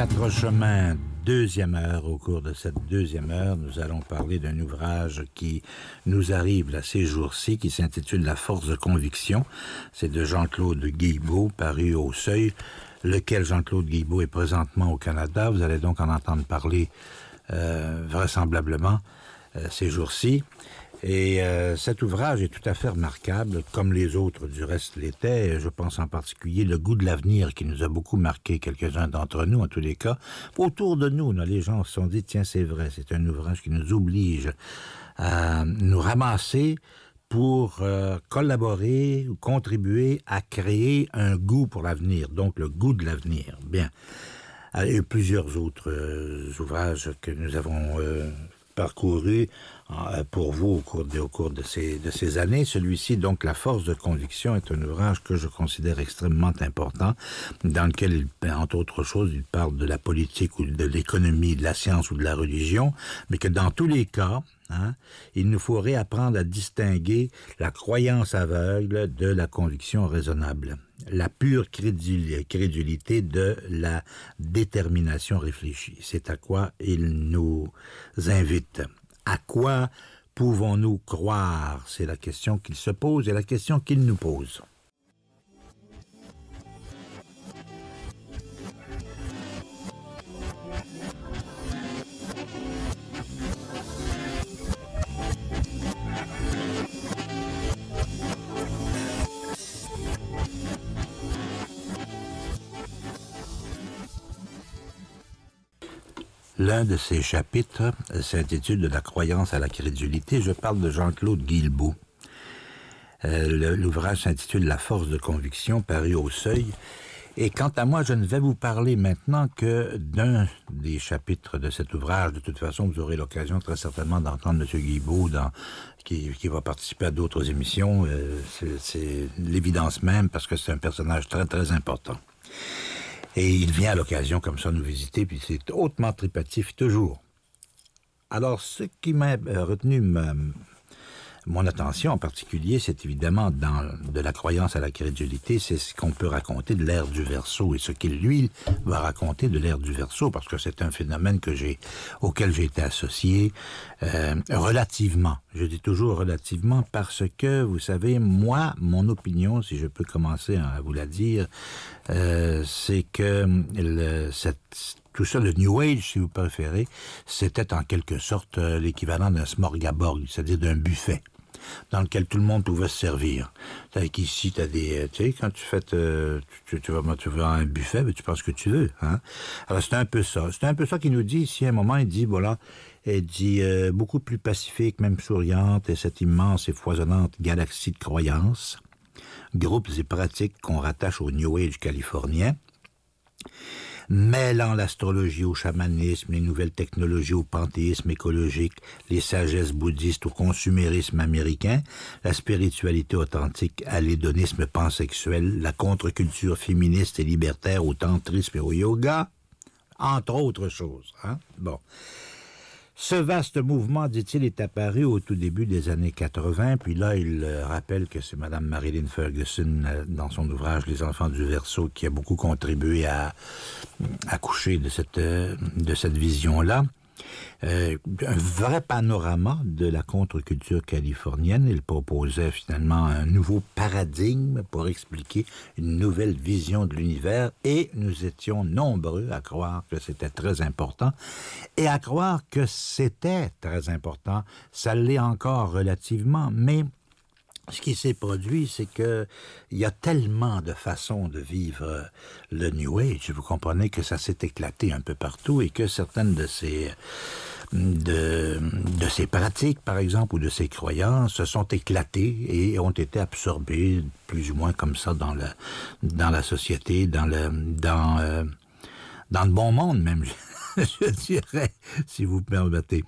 Quatre chemins, deuxième heure. Au cours de cette deuxième heure, nous allons parler d'un ouvrage qui nous arrive à ces jours-ci, qui s'intitule La force de conviction. C'est de Jean-Claude Guillebeau, paru au seuil, lequel Jean-Claude Guillebeau est présentement au Canada. Vous allez donc en entendre parler euh, vraisemblablement euh, ces jours-ci. Et euh, cet ouvrage est tout à fait remarquable, comme les autres du reste l'étaient. Je pense en particulier Le goût de l'avenir qui nous a beaucoup marqué, quelques-uns d'entre nous en tous les cas. Autour de nous, les gens se sont dit, tiens, c'est vrai, c'est un ouvrage qui nous oblige à nous ramasser pour euh, collaborer ou contribuer à créer un goût pour l'avenir, donc le goût de l'avenir. Bien. il euh, y Et plusieurs autres ouvrages que nous avons parcourus euh, pour vous au cours de, au cours de, ces, de ces années. Celui-ci, donc, La force de conviction, est un ouvrage que je considère extrêmement important, dans lequel, entre autres choses, il parle de la politique ou de l'économie, de la science ou de la religion, mais que dans tous les cas, hein, Il nous faut réapprendre à distinguer la croyance aveugle de la conviction raisonnable, la pure crédulité de la détermination réfléchie. C'est à quoi il nous invite. À quoi pouvons-nous croire C'est la question qu'il se pose et la question qu'il nous pose. L'un de ces chapitres s'intitule De la croyance à la crédulité. Je parle de Jean-Claude Guilbeault. Euh, l'ouvrage s'intitule La force de conviction, paru au seuil. Et quant à moi, je ne vais vous parler maintenant que d'un des chapitres de cet ouvrage. De toute façon, vous aurez l'occasion très certainement d'entendre M. Guilbaud qui, va participer à d'autres émissions. Euh, c'est l'évidence même parce que c'est un personnage très, très important. Et il vient à l'occasion comme ça nous visiter, puis c'est hautement tripatif toujours. Alors, ce qui m'a euh, retenu même mon attention en particulier, c'est évidemment dans, de la croyance à la crédulité, c'est ce qu'on peut raconter de l'ère du verso et ce qu'il, lui, va raconter de l'ère du verso, parce que c'est un phénomène que j'ai, auquel j'ai été associé euh, relativement. Je dis toujours relativement parce que, vous savez, moi, mon opinion, si je peux commencer à vous la dire, euh, c'est que cette tout ça, le New Age, si vous préférez, c'était en quelque sorte euh, l'équivalent d'un smorgaborg, c'est-à-dire d'un buffet dans lequel tout le monde pouvait se servir. cest tu as des... Euh, tu sais, quand tu fais... Euh, tu, vas, tu un buffet, tu ben, tu penses que tu veux. Hein? Alors, c'est un peu ça. C'est un peu ça qu'il nous dit ici. À un moment, il dit, voilà, il dit, euh, beaucoup plus pacifique, même souriante, et cette immense et foisonnante galaxie de croyances, groupes et pratiques qu'on rattache au New Age californien mêlant l'astrologie au chamanisme, les nouvelles technologies au panthéisme écologique, les sagesses bouddhistes au consumérisme américain, la spiritualité authentique à l'hédonisme pansexuel, la contre-culture féministe et libertaire au tantrisme et au yoga, entre autres choses. Hein? Bon. Ce vaste mouvement, dit-il, est apparu au tout début des années 80, puis là, il euh, rappelle que c'est Mme Marilyn Ferguson, euh, dans son ouvrage Les enfants du verso, qui a beaucoup contribué à accoucher de cette, euh, de cette vision-là. Euh, un vrai panorama de la contre-culture californienne. Il proposait finalement un nouveau paradigme pour expliquer une nouvelle vision de l'univers et nous étions nombreux à croire que c'était très important et à croire que c'était très important. Ça l'est encore relativement, mais ce qui s'est produit, c'est que il y a tellement de façons de vivre euh, le New Age, vous comprenez que ça s'est éclaté un peu partout et que certaines de ces de, de ces pratiques, par exemple, ou de ces croyances se sont éclatées et ont été absorbées plus ou moins comme ça dans la dans la société, dans le dans euh, dans le bon monde même, je dirais, si vous permettez.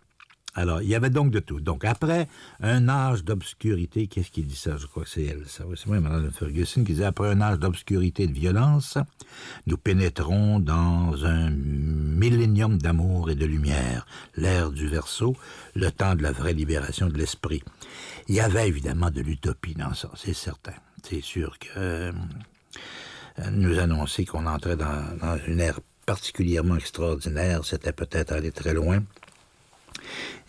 Alors, il y avait donc de tout. Donc, après un âge d'obscurité, qu'est-ce qu'il dit ça? Je crois que c'est elle, ça. C'est moi, Mme Ferguson, qui disait, après un âge d'obscurité et de violence, nous pénétrons dans un millénium d'amour et de lumière, l'ère du verso, le temps de la vraie libération de l'esprit. Il y avait évidemment de l'utopie dans ça, c'est certain. C'est sûr que euh, nous annoncer qu'on entrait dans une ère particulièrement extraordinaire, c'était peut-être aller très loin.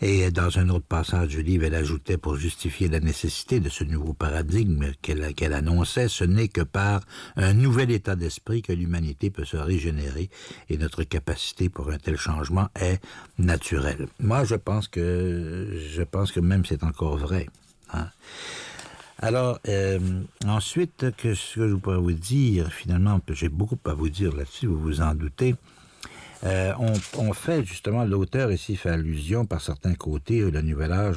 Et dans un autre passage du livre, elle ajoutait pour justifier la nécessité de ce nouveau paradigme qu'elle annonçait, ce n'est que par un nouvel état d'esprit que l'humanité peut se régénérer et notre capacité pour un tel changement est naturelle. Moi, je pense que, je pense que même c'est encore vrai. Hein. Alors, euh, ensuite, que ce que je pourrais vous dire, finalement, j'ai beaucoup à vous dire là-dessus, vous vous en doutez, euh, on, fait justement, l'auteur ici fait allusion par certains côtés, euh, le nouvel âge,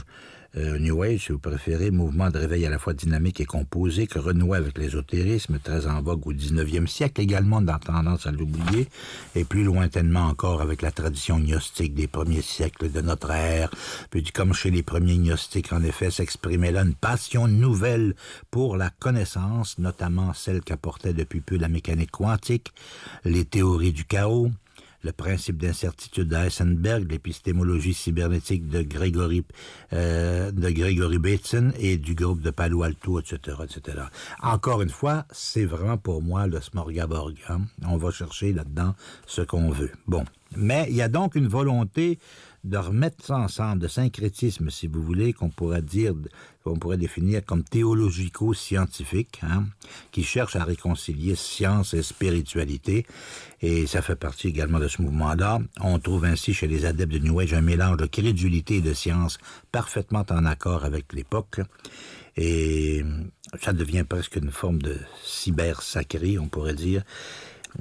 euh, New Age si vous préférez, mouvement de réveil à la fois dynamique et composé, que renoue avec l'ésotérisme, très en vogue au 19e siècle, également dans tendance à l'oublier, et plus lointainement encore avec la tradition gnostique des premiers siècles de notre ère. Puis comme chez les premiers gnostiques, en effet, s'exprimait là une passion nouvelle pour la connaissance, notamment celle qu'apportait depuis peu la mécanique quantique, les théories du chaos, le principe d'incertitude d'Eisenberg, l'épistémologie cybernétique de Gregory euh, de Bateson et du groupe de Palo Alto, etc., etc. Encore une fois, c'est vraiment pour moi le smorgaborg. Hein. On va chercher là-dedans ce qu'on veut. Bon. Mais il y a donc une volonté de remettre ça ensemble, de syncrétisme, si vous voulez, qu'on pourrait dire, qu'on pourrait définir comme théologico-scientifique, hein, qui cherche à réconcilier science et spiritualité. Et ça fait partie également de ce mouvement-là. On trouve ainsi chez les adeptes de New Age un mélange de crédulité et de science parfaitement en accord avec l'époque. Et ça devient presque une forme de cyber-sacré, on pourrait dire.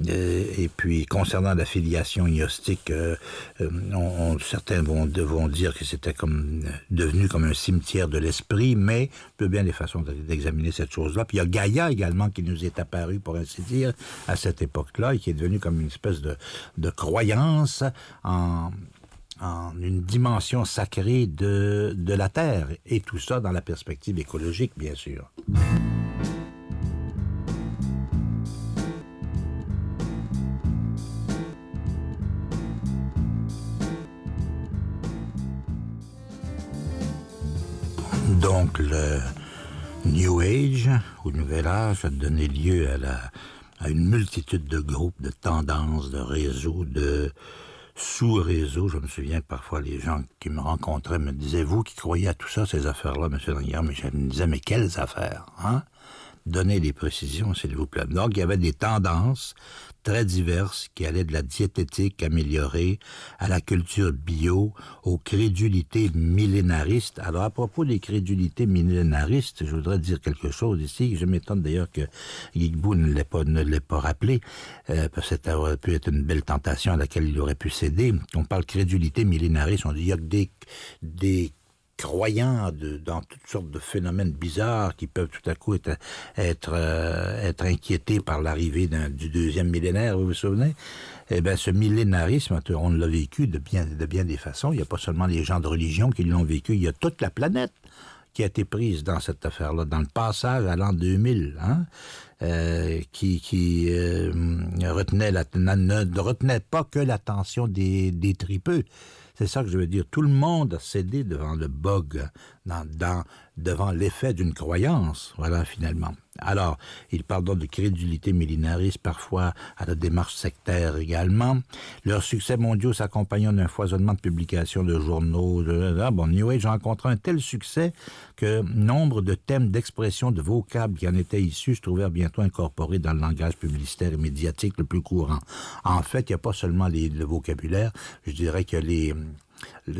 Euh, et puis, concernant la filiation gnostique, euh, euh, certains vont, dire que c'était comme devenu comme un cimetière de l'esprit, mais il y bien des façons d'examiner cette chose-là. Puis il y a Gaïa également qui nous est apparu, pour ainsi dire, à cette époque-là, et qui est devenu comme une espèce de, de croyance en, en une dimension sacrée de, de la Terre, et tout ça dans la perspective écologique, bien sûr. Donc le New Age, au Nouvel Âge, a donné lieu à, une multitude de groupes, de tendances, de réseaux, de sous-réseaux. Je me souviens parfois, les gens qui me rencontraient me disaient, vous qui croyez à tout ça, ces affaires-là, monsieur Dringham, mais je me disais, mais quelles affaires, hein? donner des précisions, s'il vous plaît. Donc, il y avait des tendances très diverses qui allaient de la diététique améliorée à la culture bio, aux crédulités millénaristes. Alors, à propos des crédulités millénaristes, je voudrais dire quelque chose ici. Je m'étonne d'ailleurs que Guigou ne l'ait pas, ne l'ait pas rappelé, euh, parce que ça aurait pu être une belle tentation à laquelle il aurait pu céder. On parle crédulité millénariste, on dit des, des croyant dans toutes sortes de phénomènes bizarres qui peuvent tout à coup être euh, inquiétés par l'arrivée du deuxième millénaire, vous vous souvenez Eh bien, ce millénarisme, on l'a vécu de bien, de bien des façons. Il n'y a pas seulement les gens de religion qui l'ont vécu, il y a toute la planète qui a été prise dans cette affaire-là, dans le passage à l'an 2000, hein, euh, qui, euh, retenait ne retenait pas que l'attention des, des tripeux. C'est ça que je veux dire. Tout le monde a cédé devant le bogue, devant l'effet d'une croyance, voilà, finalement. Alors, ils parlent donc de crédulité millénariste, parfois à la démarche sectaire également. Leur succès mondial s'accompagnant d'un foisonnement de publications de journaux. De... Bon, New Age rencontré un tel succès que nombre de thèmes d'expression, de vocables qui en étaient issus se trouvèrent bientôt incorporés dans le langage publicitaire et médiatique le plus courant. En fait, il n'y a pas seulement les, le vocabulaire, je dirais que les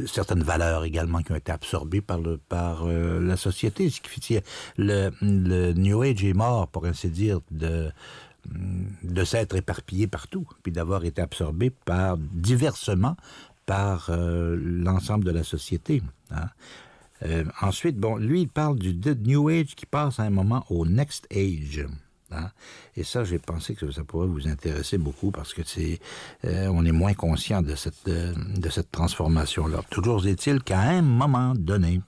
certaines valeurs également qui ont été absorbées par, le, par euh, la société. Ce qui fait le, le New Age est mort, pour ainsi dire, de, de s'être éparpillé partout, puis d'avoir été absorbé par diversement par euh, l'ensemble de la société. Hein. Euh, ensuite, bon, lui, il parle du New Age qui passe à un moment au Next Age. Hein. Et ça, j'ai pensé que ça pourrait vous intéresser beaucoup parce que c'est, euh, on est moins conscient de cette, de, euh, de cette transformation-là. Toujours est-il qu'à un moment donné,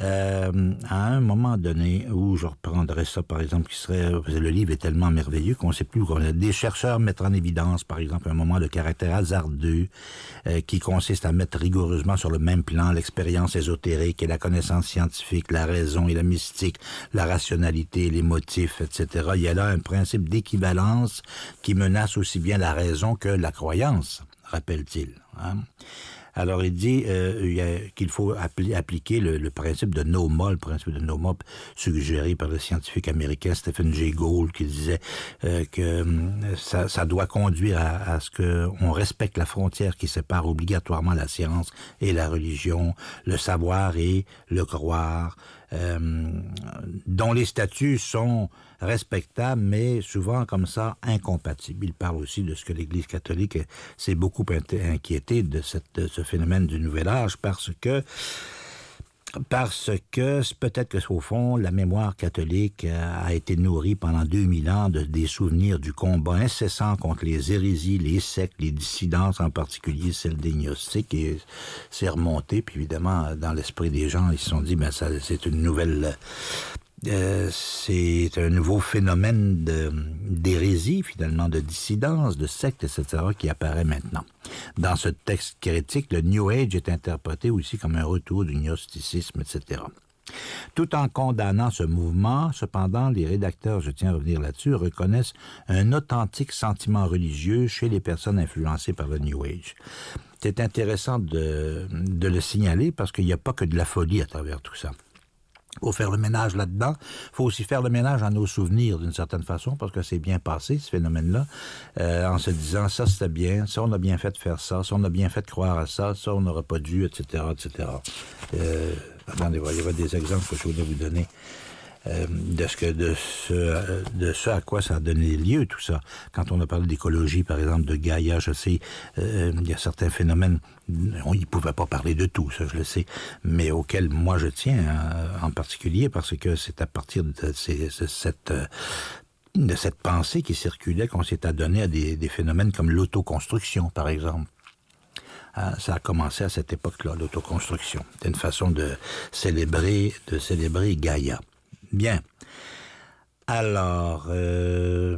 euh, à un moment donné où je reprendrais ça, par exemple, qui serait... Le livre est tellement merveilleux qu'on ne sait plus où Des chercheurs mettent en évidence, par exemple, un moment de caractère hasardeux euh, qui consiste à mettre rigoureusement sur le même plan l'expérience ésotérique et la connaissance scientifique, la raison et la mystique, la rationalité les motifs, etc. Il y a là un principe d'équivalence qui menace aussi bien la raison que la croyance, rappelle-t-il. Hein. Alors, il dit euh, qu'il faut appliquer le, principe de no le principe de NOMA suggéré par le scientifique américain Stephen Jay Gould, qui disait euh, que hum, ça, doit conduire à, à ce qu'on respecte la frontière qui sépare obligatoirement la science et la religion, le savoir et le croire, euh, dont les statuts sont respectables, mais souvent comme ça incompatibles. Il parle aussi de ce que l'Église catholique s'est beaucoup inquiétée de ce phénomène du nouvel âge parce que parce que peut-être que au fond, la mémoire catholique euh, a été nourrie pendant 2000 ans de, des souvenirs du combat incessant contre les hérésies, les sectes, les dissidences, en particulier celle des gnostiques, et c'est remonté, puis évidemment, dans l'esprit des gens, ils se sont dit, ben, ça, c'est une nouvelle euh, c'est un nouveau phénomène d'hérésie, finalement, de dissidence, de secte, etc., qui apparaît maintenant. Dans ce texte critique, le New Age est interprété aussi comme un retour du gnosticisme, etc. Tout en condamnant ce mouvement, cependant, les rédacteurs, je tiens à revenir là-dessus, reconnaissent un authentique sentiment religieux chez les personnes influencées par le New Age. C'est intéressant de le signaler parce qu'il n'y a pas que de la folie à travers tout ça faut faire le ménage là-dedans. Il faut aussi faire le ménage à nos souvenirs, d'une certaine façon, parce que c'est bien passé, ce phénomène-là, euh, en se disant, ça, c'était bien, ça, on a bien fait de faire ça, ça, on a bien fait de croire à ça, ça, on n'aurait pas dû, etc., etc. Euh, attendez, il y avait des exemples que je voulais vous donner. Euh, de, ce que, de, ce, de ce à quoi ça a donné lieu, tout ça. Quand on a parlé d'écologie, par exemple, de Gaïa, je sais, euh, il y a certains phénomènes, on ne pouvait pas parler de tout, ça je le sais, mais auxquels moi je tiens euh, en particulier, parce que c'est à partir de, cette de cette pensée qui circulait qu'on s'est adonné à des, phénomènes comme l'autoconstruction, par exemple. Ah, ça a commencé à cette époque-là, l'autoconstruction. C'était une façon de célébrer, de célébrer Gaïa. Bien. Alors, euh,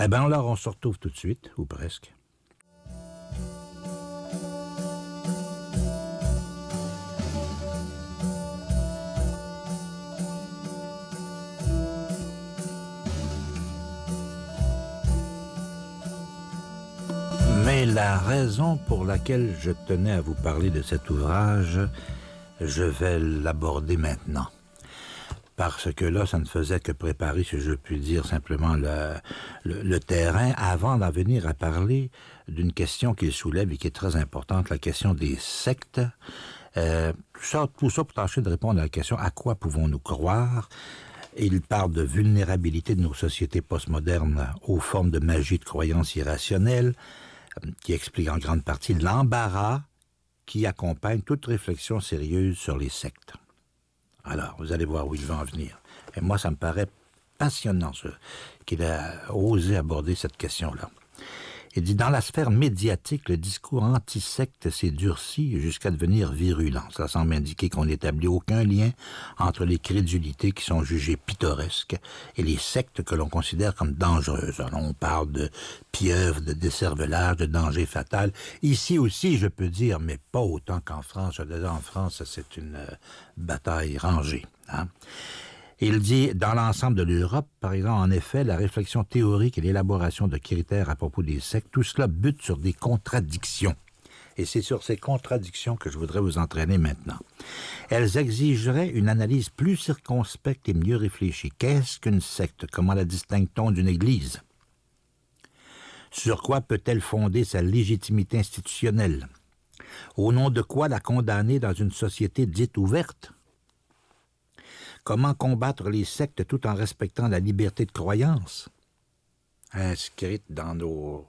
eh bien, alors, on se retrouve tout de suite, ou presque. Mais la raison pour laquelle je tenais à vous parler de cet ouvrage, je vais l'aborder maintenant parce que là, ça ne faisait que préparer, si je puis dire simplement, le, terrain avant d'en venir à parler d'une question qu'il soulève et qui est très importante, la question des sectes. Euh, tout, ça, tout ça pour tâcher de répondre à la question à quoi pouvons-nous croire il parle de vulnérabilité de nos sociétés postmodernes aux formes de magie de croyances irrationnelles, euh, qui explique en grande partie l'embarras qui accompagne toute réflexion sérieuse sur les sectes. Alors, vous allez voir où il va en venir. Et moi, ça me paraît passionnant qu'il a osé aborder cette question-là. Il dit, dans la sphère médiatique, le discours antisecte s'est durci jusqu'à devenir virulent. Ça semble indiquer qu'on n'établit aucun lien entre les crédulités qui sont jugées pittoresques et les sectes que l'on considère comme dangereuses. on parle de pieuvre, de desservelage, de danger fatal. Ici aussi, je peux dire, mais pas autant qu'en France. En France, c'est une euh, bataille rangée. Hein. Il dit, dans l'ensemble de l'Europe, par exemple, en effet, la réflexion théorique et l'élaboration de critères à propos des sectes, tout cela bute sur des contradictions. Et c'est sur ces contradictions que je voudrais vous entraîner maintenant. Elles exigeraient une analyse plus circonspecte et mieux réfléchie. Qu'est-ce qu'une secte Comment la distingue-t-on d'une église Sur quoi peut-elle fonder sa légitimité institutionnelle Au nom de quoi la condamner dans une société dite ouverte Comment combattre les sectes tout en respectant la liberté de croyance inscrite dans nos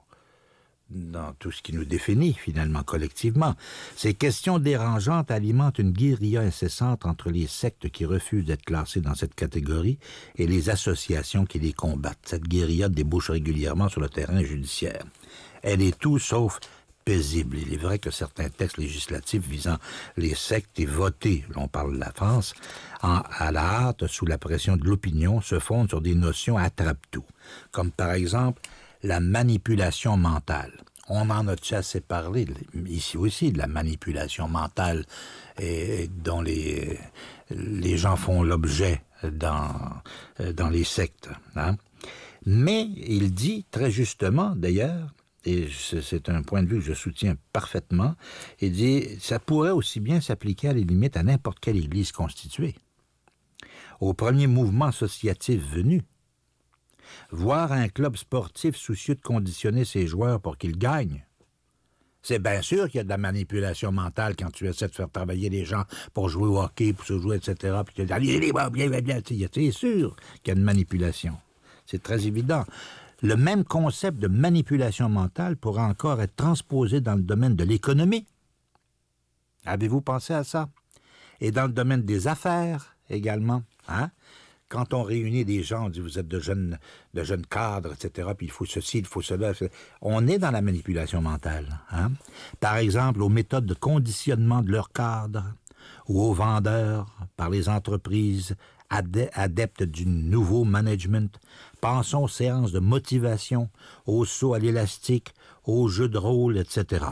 dans tout ce qui nous définit finalement collectivement. Ces questions dérangeantes alimentent une guérilla incessante entre les sectes qui refusent d'être classées dans cette catégorie et les associations qui les combattent. Cette guérilla débouche régulièrement sur le terrain judiciaire. Elle est tout sauf il est vrai que certains textes législatifs visant les sectes et votés, l'on parle de la France, à la hâte, sous la pression de l'opinion, se fondent sur des notions attrape-tout, comme par exemple la manipulation mentale. On en a déjà assez parlé ici aussi de la manipulation mentale et, dont les, les gens font l'objet dans, dans les sectes. Hein? Mais il dit très justement, d'ailleurs, et c'est un point de vue que je soutiens parfaitement, et dit ça pourrait aussi bien s'appliquer à les limites à n'importe quelle Église constituée, au premier mouvement associatif venu. Voir un club sportif soucieux de conditionner ses joueurs pour qu'ils gagnent. C'est bien sûr qu'il y a de la manipulation mentale quand tu essaies de faire travailler les gens pour jouer au hockey, pour se jouer, etc. Puis tu dis, bien, C'est sûr qu'il y a une manipulation. C'est très évident le même concept de manipulation mentale pourra encore être transposé dans le domaine de l'économie. Avez-vous pensé à ça? Et dans le domaine des affaires également. Hein? Quand on réunit des gens, on dit vous êtes de jeunes, de jeunes cadres, etc., puis il faut ceci, il faut cela. On est dans la manipulation mentale. Hein? Par exemple, aux méthodes de conditionnement de leurs cadres ou aux vendeurs par les entreprises adepte du nouveau management. Pensons aux séances de motivation, aux sauts à l'élastique, aux jeux de rôle, etc.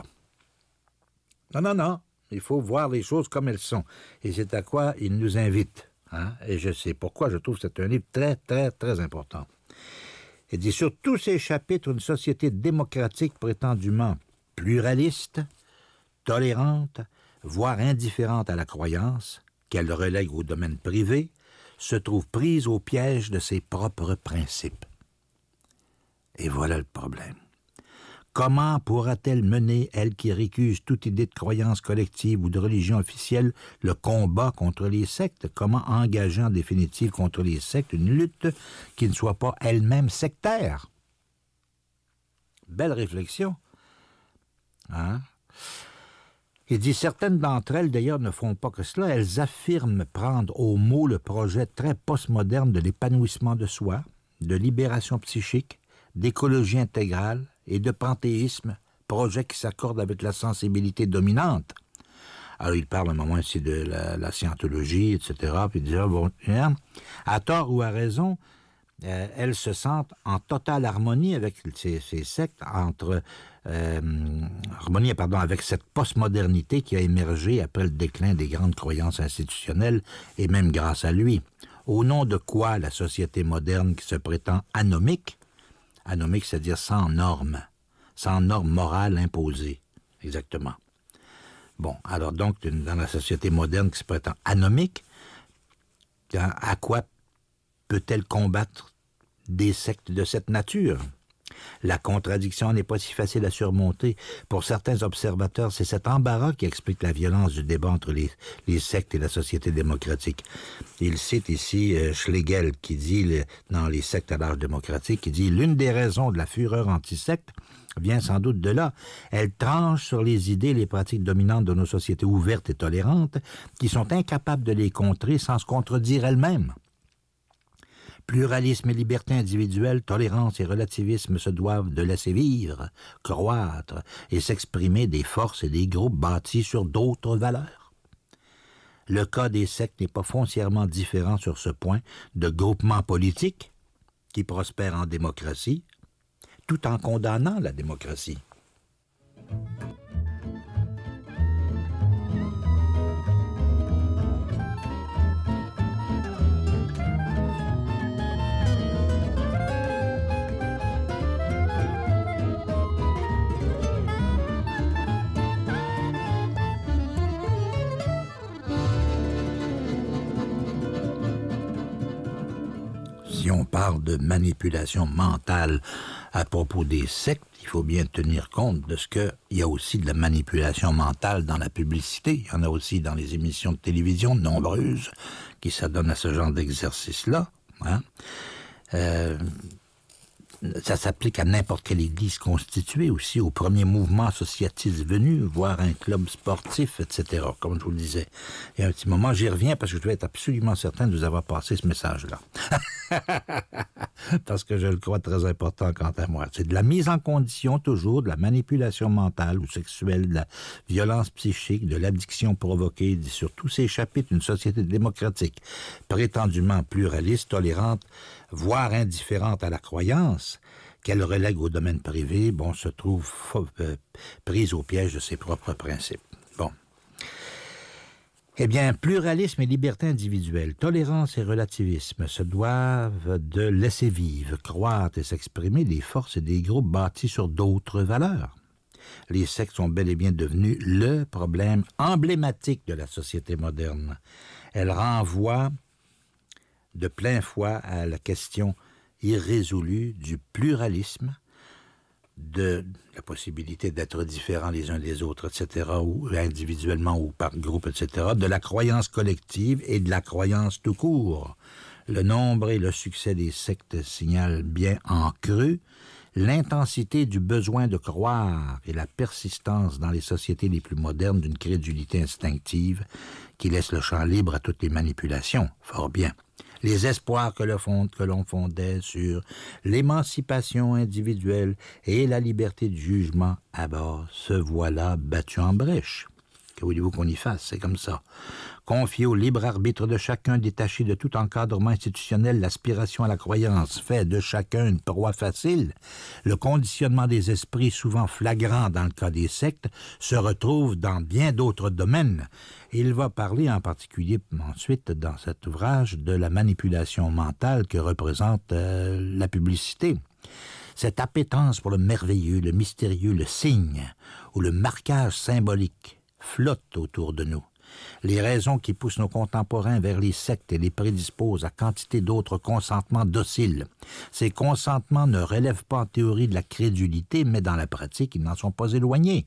Non, non, non. Il faut voir les choses comme elles sont. Et c'est à quoi il nous invite. Hein? Et je sais pourquoi je trouve que c'est un livre très, très, très important. Il dit sur tous ces chapitres, une société démocratique prétendument pluraliste, tolérante, voire indifférente à la croyance, qu'elle relègue au domaine privé, se trouve prise au piège de ses propres principes. Et voilà le problème. Comment pourra-t-elle mener, elle qui récuse toute idée de croyance collective ou de religion officielle, le combat contre les sectes Comment engager en définitive contre les sectes une lutte qui ne soit pas elle-même sectaire Belle réflexion. Hein il dit certaines d'entre elles, d'ailleurs, ne font pas que cela. Elles affirment prendre au mot le projet très postmoderne de l'épanouissement de soi, de libération psychique, d'écologie intégrale et de panthéisme, projet qui s'accorde avec la sensibilité dominante. Alors, il parle un moment ici de la, scientologie, etc. Puis il dit, ah, bon, hein, à tort ou à raison, euh, Elle se sentent en totale harmonie avec ces, sectes, entre euh, harmonie, pardon, avec cette postmodernité qui a émergé après le déclin des grandes croyances institutionnelles et même grâce à lui. Au nom de quoi la société moderne qui se prétend anomique, anomique c'est-à-dire sans normes, sans normes morales imposées, exactement. Bon, alors donc, dans la société moderne qui se prétend anomique, à quoi peut-elle combattre des sectes de cette nature la contradiction n'est pas si facile à surmonter. Pour certains observateurs, c'est cet embarras qui explique la violence du débat entre les, sectes et la société démocratique. Il cite ici euh, Schlegel qui dit, dans Les sectes à l'âge démocratique, qui dit L'une des raisons de la fureur antisecte vient sans doute de là. Elle tranche sur les idées et les pratiques dominantes de nos sociétés ouvertes et tolérantes qui sont incapables de les contrer sans se contredire elles-mêmes. Pluralisme et liberté individuelle, tolérance et relativisme se doivent de laisser vivre, croître et s'exprimer des forces et des groupes bâtis sur d'autres valeurs. Le cas des sectes n'est pas foncièrement différent sur ce point de groupements politiques qui prospèrent en démocratie, tout en condamnant la démocratie. de manipulation mentale à propos des sectes. Il faut bien tenir compte de ce qu'il y a aussi de la manipulation mentale dans la publicité. Il y en a aussi dans les émissions de télévision, nombreuses, qui s'adonnent à ce genre d'exercice-là. Hein. Euh, ça s'applique à n'importe quelle église constituée aussi, au premier mouvement associatif venu, voire un club sportif, etc., comme je vous le disais. Et y un petit moment, j'y reviens parce que je dois être absolument certain de vous avoir passé ce message-là. parce que je le crois très important quant à moi. C'est de la mise en condition toujours, de la manipulation mentale ou sexuelle, de la violence psychique, de l'addiction provoquée, sur tous ces chapitres, une société démocratique prétendument pluraliste, tolérante, voire indifférente à la croyance qu'elle relègue au domaine privé, bon, se trouve euh, prise au piège de ses propres principes. Bon. Eh bien, pluralisme et liberté individuelle, tolérance et relativisme se doivent de laisser vivre, croître et s'exprimer des forces et des groupes bâtis sur d'autres valeurs. Les sectes sont bel et bien devenus le problème emblématique de la société moderne. Elles renvoient de plein foi à la question irrésolue du pluralisme, de la possibilité d'être différents les uns des autres, etc., ou individuellement ou par groupe, etc., de la croyance collective et de la croyance tout court. Le nombre et le succès des sectes signalent bien en cru l'intensité du besoin de croire et la persistance dans les sociétés les plus modernes d'une crédulité instinctive qui laisse le champ libre à toutes les manipulations. Fort bien les espoirs que l'on fondait sur l'émancipation individuelle et la liberté de jugement, à bord, se voilà battu en brèche. Que vous qu'on y fasse? C'est comme ça. Confier au libre arbitre de chacun, détaché de tout encadrement institutionnel, l'aspiration à la croyance fait de chacun une proie facile, le conditionnement des esprits, souvent flagrant dans le cas des sectes, se retrouve dans bien d'autres domaines. Il va parler en particulier ensuite dans cet ouvrage de la manipulation mentale que représente euh, la publicité cette appétence pour le merveilleux, le mystérieux, le signe, ou le marquage symbolique, flottent autour de nous. Les raisons qui poussent nos contemporains vers les sectes et les prédisposent à quantité d'autres consentements dociles. Ces consentements ne relèvent pas en théorie de la crédulité, mais dans la pratique, ils n'en sont pas éloignés.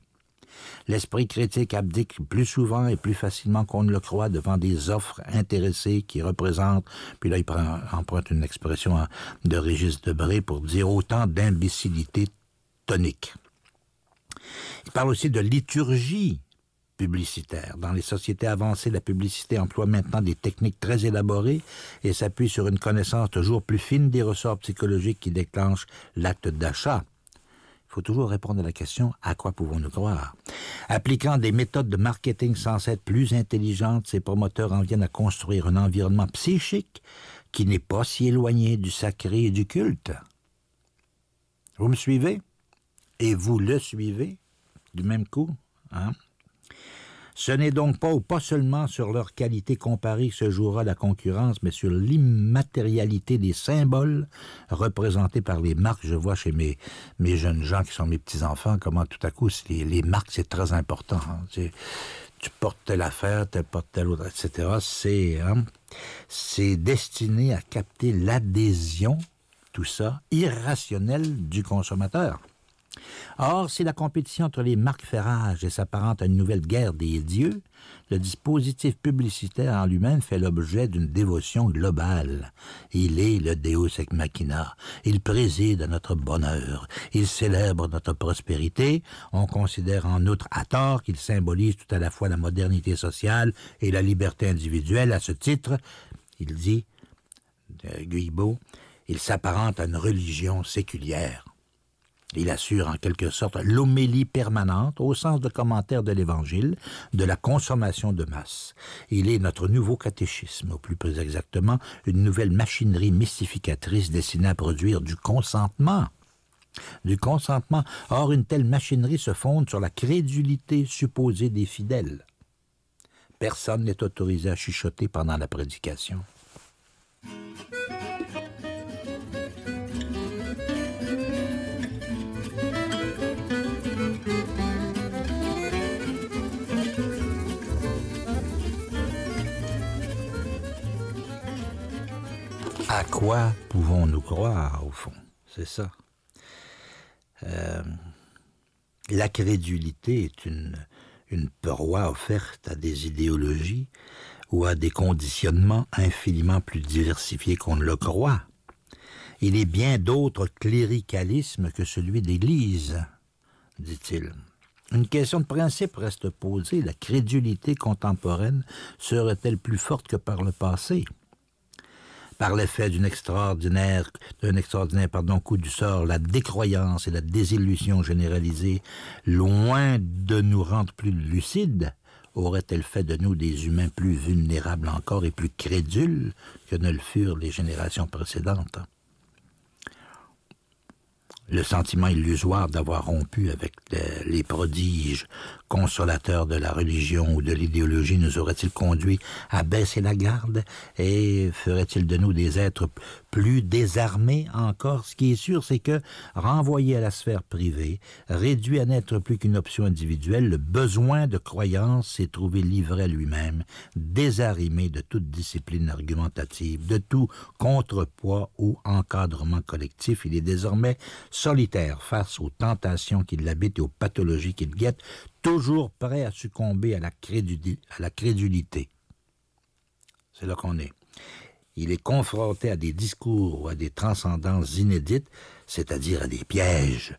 L'esprit critique abdique plus souvent et plus facilement qu'on ne le croit devant des offres intéressées qui représentent, puis là il prend, emprunte une expression de Régis Debré pour dire autant d'imbécilité tonique. Il parle aussi de liturgie publicitaire. Dans les sociétés avancées, la publicité emploie maintenant des techniques très élaborées et s'appuie sur une connaissance toujours plus fine des ressorts psychologiques qui déclenchent l'acte d'achat. Il faut toujours répondre à la question à quoi pouvons-nous croire Appliquant des méthodes de marketing sans être plus intelligentes, ces promoteurs en viennent à construire un environnement psychique qui n'est pas si éloigné du sacré et du culte. Vous me suivez Et vous le suivez du même coup hein? Ce n'est donc pas ou pas seulement sur leur qualité comparée que se jouera la concurrence, mais sur l'immatérialité des symboles représentés par les marques. Je vois chez mes, jeunes gens qui sont mes petits-enfants comment tout à coup les, marques, c'est très important. Hein. Tu, portes telle affaire, tu portes telle autre, etc. Hein, c'est destiné à capter l'adhésion, tout ça, irrationnelle du consommateur. Or, si la compétition entre les marques ferrage et s'apparente à une nouvelle guerre des dieux, le dispositif publicitaire en lui-même fait l'objet d'une dévotion globale. Il est le Deus ex machina. Il préside à notre bonheur. Il célèbre notre prospérité. On considère en outre à tort qu'il symbolise tout à la fois la modernité sociale et la liberté individuelle. À ce titre, il dit, euh, il s'apparente à une religion séculière. Il assure en quelque sorte l'homélie permanente au sens de commentaire de l'Évangile de la consommation de masse. Il est notre nouveau catéchisme, au plus exactement, une nouvelle machinerie mystificatrice destinée à produire du consentement du consentement. Or, une telle machinerie se fonde sur la crédulité supposée des fidèles. Personne n'est autorisé à chuchoter pendant la prédication. à quoi pouvons-nous croire, au fond C'est ça. Euh, la crédulité est une, une offerte à des idéologies ou à des conditionnements infiniment plus diversifiés qu'on ne le croit. Il est bien d'autres cléricalismes que celui d'Église, dit-il. Une question de principe reste posée. La crédulité contemporaine serait-elle plus forte que par le passé par l'effet d'une extraordinaire, d'un extraordinaire pardon, coup du sort, la décroyance et la désillusion généralisée, loin de nous rendre plus lucides, aurait-elle fait de nous des humains plus vulnérables encore et plus crédules que ne le furent les générations précédentes Le sentiment illusoire d'avoir rompu avec euh, les prodiges consolateur de la religion ou de l'idéologie nous aurait-il conduit à baisser la garde et ferait-il de nous des êtres plus désarmés encore Ce qui est sûr, c'est que renvoyé à la sphère privée, réduit à n'être plus qu'une option individuelle, le besoin de croyance s'est trouvé livré à lui-même, désarimé de toute discipline argumentative, de tout contrepoids ou encadrement collectif. Il est désormais solitaire face aux tentations qui l'habitent et aux pathologies qu'il guette toujours prêt à succomber à la, crédulité. C'est là qu'on est. Il est confronté à des discours ou à des transcendances inédites, c'est-à-dire à des pièges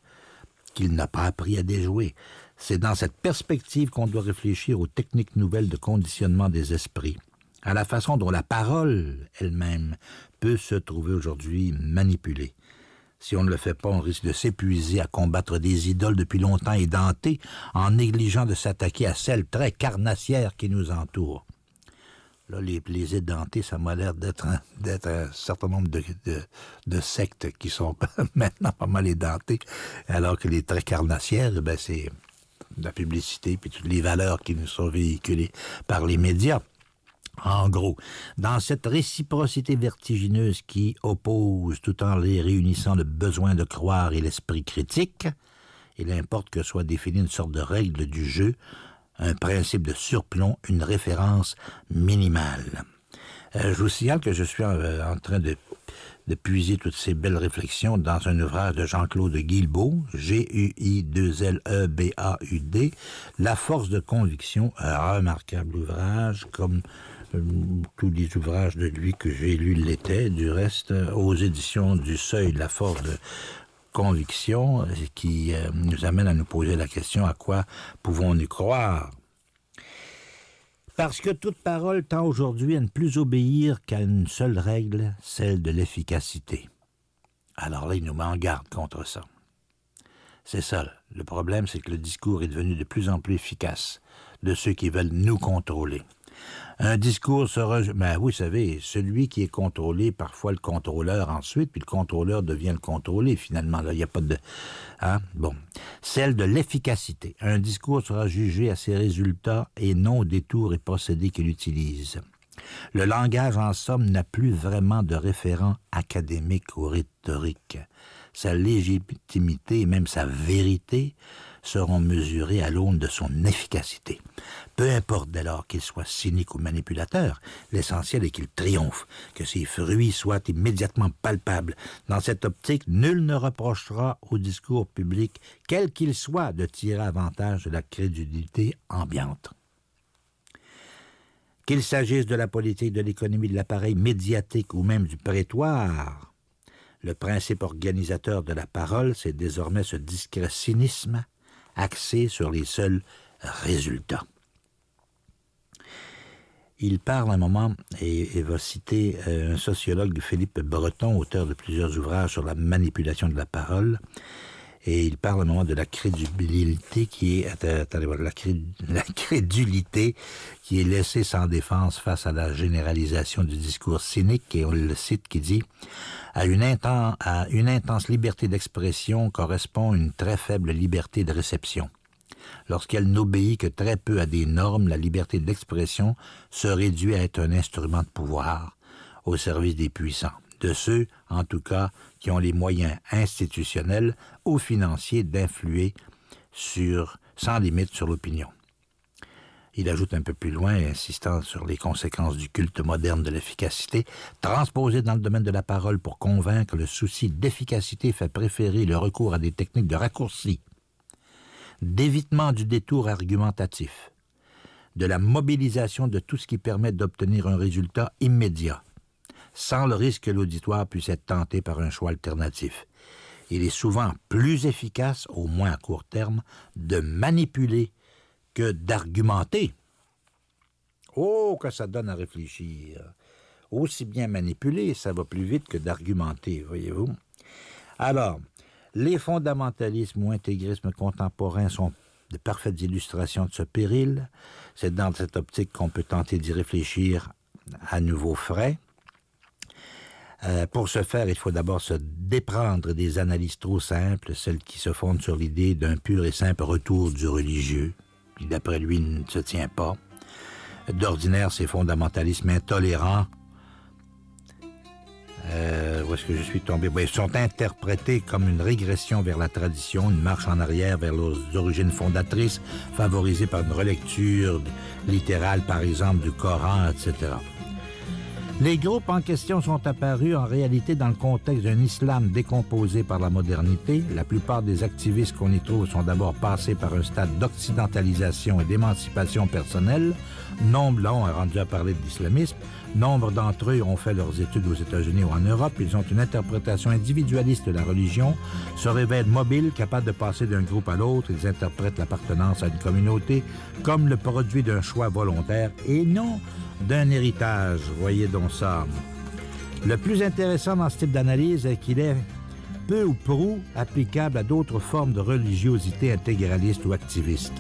qu'il n'a pas appris à déjouer. C'est dans cette perspective qu'on doit réfléchir aux techniques nouvelles de conditionnement des esprits, à la façon dont la parole elle-même peut se trouver aujourd'hui manipulée. Si on ne le fait pas, on risque de s'épuiser à combattre des idoles depuis longtemps édentées en négligeant de s'attaquer à celles très carnassières qui nous entourent. Là, les, les édentés, ça m'a l'air d'être un, certain nombre de, sectes qui sont maintenant pas mal édentées, alors que les très carnassières, eh ben, c'est la publicité puis toutes les valeurs qui nous sont véhiculées par les médias. En gros, dans cette réciprocité vertigineuse qui oppose tout en les réunissant le besoin de croire et l'esprit critique, il importe que soit définie une sorte de règle du jeu, un principe de surplomb, une référence minimale. Euh, je vous signale que je suis en, euh, train de, puiser toutes ces belles réflexions dans un ouvrage de Jean-Claude Guilbaud, e G-U-I-2-L-E-B-A-U-D, La force de conviction, un remarquable ouvrage comme tous les ouvrages de lui que j'ai lus l'étaient. Du reste, aux éditions du Seuil, de la force de conviction qui euh, nous amène à nous poser la question à quoi pouvons-nous croire parce que toute parole tend aujourd'hui à ne plus obéir qu'à une seule règle, celle de l'efficacité. Alors là, il nous met en garde contre ça. C'est ça. Le problème, c'est que le discours est devenu de plus en plus efficace de ceux qui veulent nous contrôler. Un discours sera... Ben, vous savez, celui qui est contrôlé, parfois le contrôleur ensuite, puis le contrôleur devient le contrôlé finalement. il n'y a pas de... Hein? Bon. Celle de l'efficacité. Un discours sera jugé à ses résultats et non aux détours et procédés qu'il utilise. Le langage, en somme, n'a plus vraiment de référent académique ou rhétorique. Sa légitimité et même sa vérité seront mesurées à l'aune de son efficacité. Peu importe dès lors qu'il soit cynique ou manipulateur, l'essentiel est qu'il triomphe, que ses fruits soient immédiatement palpables. Dans cette optique, nul ne reprochera au discours public, quel qu'il soit, de tirer avantage de la crédulité ambiante. Qu'il s'agisse de la politique, de l'économie, de l'appareil médiatique ou même du prétoire, le principe organisateur de la parole, c'est désormais ce discret cynisme axé sur les seuls résultats il parle un moment et, va citer euh, un sociologue, Philippe Breton, auteur de plusieurs ouvrages sur la manipulation de la parole. Et il parle à un moment de la crédulité qui est, la crédulité qui est laissée sans défense face à la généralisation du discours cynique, et on le cite qui dit, à une, intense, à une intense liberté d'expression correspond une très faible liberté de réception. Lorsqu'elle n'obéit que très peu à des normes, la liberté d'expression se réduit à être un instrument de pouvoir au service des puissants, de ceux, en tout cas, qui ont les moyens institutionnels ou financiers d'influer sur, sans limite sur l'opinion. Il ajoute un peu plus loin, insistant sur les conséquences du culte moderne de l'efficacité, transposé dans le domaine de la parole pour convaincre, le souci d'efficacité fait préférer le recours à des techniques de raccourci d'évitement du détour argumentatif, de la mobilisation de tout ce qui permet d'obtenir un résultat immédiat, sans le risque que l'auditoire puisse être tenté par un choix alternatif. Il est souvent plus efficace, au moins à court terme, de manipuler que d'argumenter. Oh, que ça donne à réfléchir. Aussi bien manipuler, ça va plus vite que d'argumenter, voyez-vous. Alors, les fondamentalismes ou intégrismes contemporains sont de parfaites illustrations de ce péril. C'est dans cette optique qu'on peut tenter d'y réfléchir à nouveau frais. Euh, pour ce faire, il faut d'abord se déprendre des analyses trop simples, celles qui se fondent sur l'idée d'un pur et simple retour du religieux, qui d'après lui ne se tient pas. D'ordinaire, ces fondamentalismes intolérants euh, où est-ce que je suis tombé? Ben, ils sont interprétés comme une régression vers la tradition, une marche en arrière vers leurs origines fondatrices, favorisée par une relecture littérale, par exemple, du Coran, etc. Les groupes en question sont apparus en réalité dans le contexte d'un islam décomposé par la modernité. La plupart des activistes qu'on y trouve sont d'abord passés par un stade d'occidentalisation et d'émancipation personnelle Nombre, l'ont ont rendu à parler de l'islamisme. Nombre d'entre eux ont fait leurs études aux États-Unis ou en Europe. Ils ont une interprétation individualiste de la religion, se révèlent mobiles, capables de passer d'un groupe à l'autre. Ils interprètent l'appartenance à une communauté comme le produit d'un choix volontaire et non d'un héritage. Voyez donc ça. Le plus intéressant dans ce type d'analyse est qu'il est peu ou prou applicable à d'autres formes de religiosité intégraliste ou activiste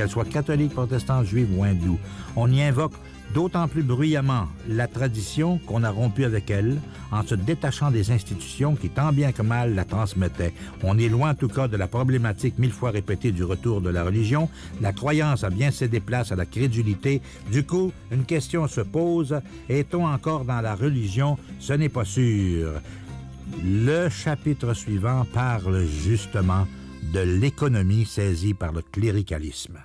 qu'elle soit catholique, protestante, juive ou hindoue. On y invoque d'autant plus bruyamment la tradition qu'on a rompue avec elle en se détachant des institutions qui tant bien que mal la transmettaient. On est loin en tout cas de la problématique mille fois répétée du retour de la religion. La croyance a bien cédé place à la crédulité. Du coup, une question se pose, est-on encore dans la religion Ce n'est pas sûr. Le chapitre suivant parle justement de l'économie saisie par le cléricalisme.